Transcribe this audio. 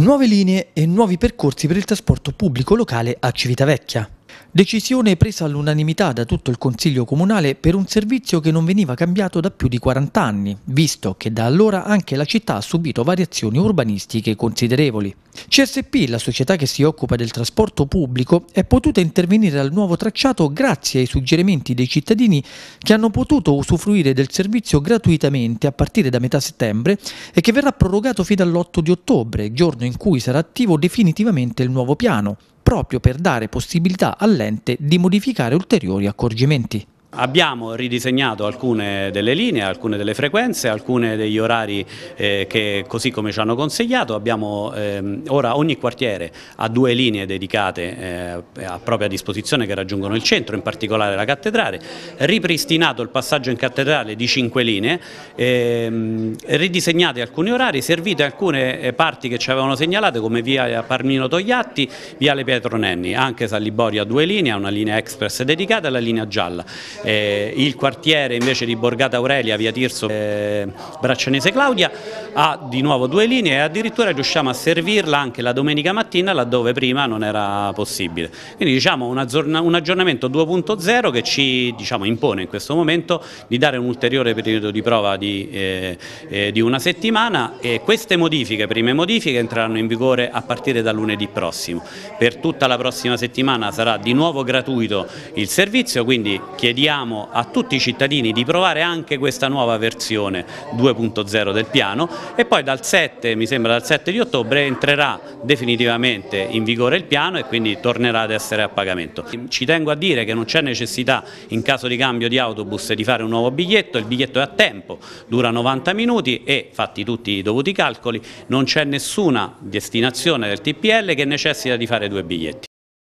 Nuove linee e nuovi percorsi per il trasporto pubblico locale a Civitavecchia. Decisione presa all'unanimità da tutto il Consiglio Comunale per un servizio che non veniva cambiato da più di 40 anni, visto che da allora anche la città ha subito variazioni urbanistiche considerevoli. CSP, la società che si occupa del trasporto pubblico, è potuta intervenire al nuovo tracciato grazie ai suggerimenti dei cittadini che hanno potuto usufruire del servizio gratuitamente a partire da metà settembre e che verrà prorogato fino all'8 di ottobre, giorno in cui sarà attivo definitivamente il nuovo piano, proprio per dare possibilità all'ente di modificare ulteriori accorgimenti. Abbiamo ridisegnato alcune delle linee, alcune delle frequenze, alcuni degli orari eh, che così come ci hanno consigliato, abbiamo, ehm, ora ogni quartiere ha due linee dedicate eh, a propria disposizione che raggiungono il centro, in particolare la cattedrale, ripristinato il passaggio in cattedrale di cinque linee, ehm, ridisegnati alcuni orari, servite alcune eh, parti che ci avevano segnalato come via Parmino Togliatti, viale Pietro Nenni, anche San Liborio ha due linee, una linea express dedicata e la linea gialla. Eh, il quartiere invece di Borgata Aurelia, via Tirso, eh, Braccianese Claudia, ha di nuovo due linee e addirittura riusciamo a servirla anche la domenica mattina laddove prima non era possibile. Quindi diciamo un, aggiornamento 2.0 che ci diciamo, impone in questo momento di dare un ulteriore periodo di prova di, eh, eh, di una settimana e queste modifiche, prime modifiche, entreranno in vigore a partire da lunedì prossimo. Per tutta la prossima settimana sarà di nuovo gratuito il servizio, quindi chiediamo chiediamo a tutti i cittadini di provare anche questa nuova versione 2.0 del piano e poi dal 7, mi sembra dal 7 di ottobre entrerà definitivamente in vigore il piano e quindi tornerà ad essere a pagamento. Ci tengo a dire che non c'è necessità in caso di cambio di autobus di fare un nuovo biglietto, il biglietto è a tempo, dura 90 minuti e fatti tutti i dovuti calcoli non c'è nessuna destinazione del TPL che necessita di fare due biglietti.